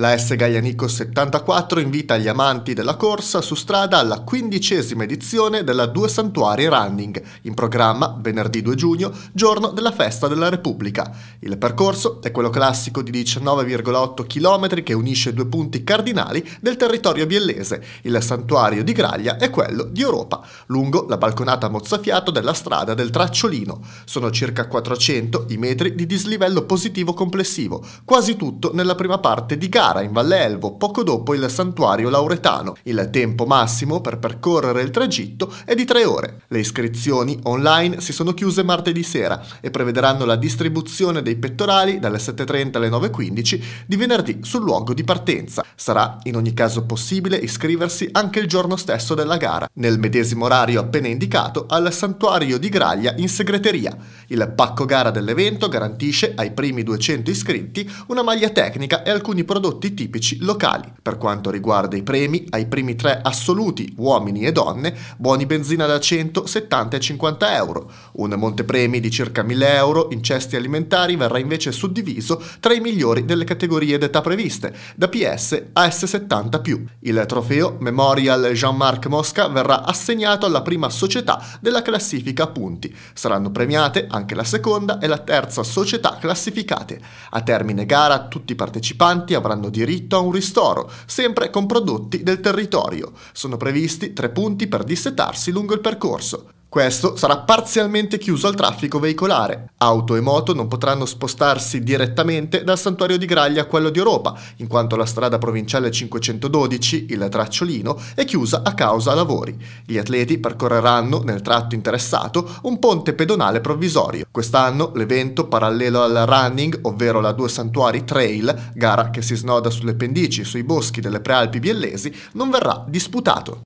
La S Gaianico 74 invita gli amanti della corsa su strada alla quindicesima edizione della Due Santuari Running, in programma venerdì 2 giugno, giorno della festa della Repubblica. Il percorso è quello classico di 19,8 km che unisce due punti cardinali del territorio biellese, il santuario di Graglia e quello di Europa, lungo la balconata mozzafiato della strada del Tracciolino. Sono circa 400 i metri di dislivello positivo complessivo, quasi tutto nella prima parte di gara Pescara, in Vallelvo, poco dopo il santuario lauretano. Il tempo massimo per percorrere il tragitto è di tre ore. Le iscrizioni online si sono chiuse martedì sera e prevederanno la distribuzione dei pettorali dalle 7.30 alle 9.15 di venerdì sul luogo di partenza. Sarà in ogni caso possibile iscriversi anche il giorno stesso della gara, nel medesimo orario appena indicato al santuario di Graglia in segreteria. Il pacco gara dell'evento garantisce ai primi 200 iscritti una maglia tecnica e alcuni prodotti prodotti tipici locali. Per quanto riguarda i premi, ai primi tre assoluti, uomini e donne, buoni benzina da 100, 70 e 50 euro. Un montepremi di circa 1000 euro in cesti alimentari verrà invece suddiviso tra i migliori delle categorie d'età previste, da PS a S70+. Il trofeo Memorial Jean-Marc Mosca verrà assegnato alla prima società della classifica punti. Saranno premiate anche la seconda e la terza società classificate. A termine gara tutti i partecipanti avranno hanno diritto a un ristoro, sempre con prodotti del territorio. Sono previsti tre punti per dissetarsi lungo il percorso. Questo sarà parzialmente chiuso al traffico veicolare. Auto e moto non potranno spostarsi direttamente dal santuario di Graglia a quello di Europa, in quanto la strada provinciale 512, il Tracciolino, è chiusa a causa lavori. Gli atleti percorreranno, nel tratto interessato, un ponte pedonale provvisorio. Quest'anno l'evento parallelo al running, ovvero la Due Santuari Trail, gara che si snoda sulle pendici e sui boschi delle prealpi biellesi, non verrà disputato.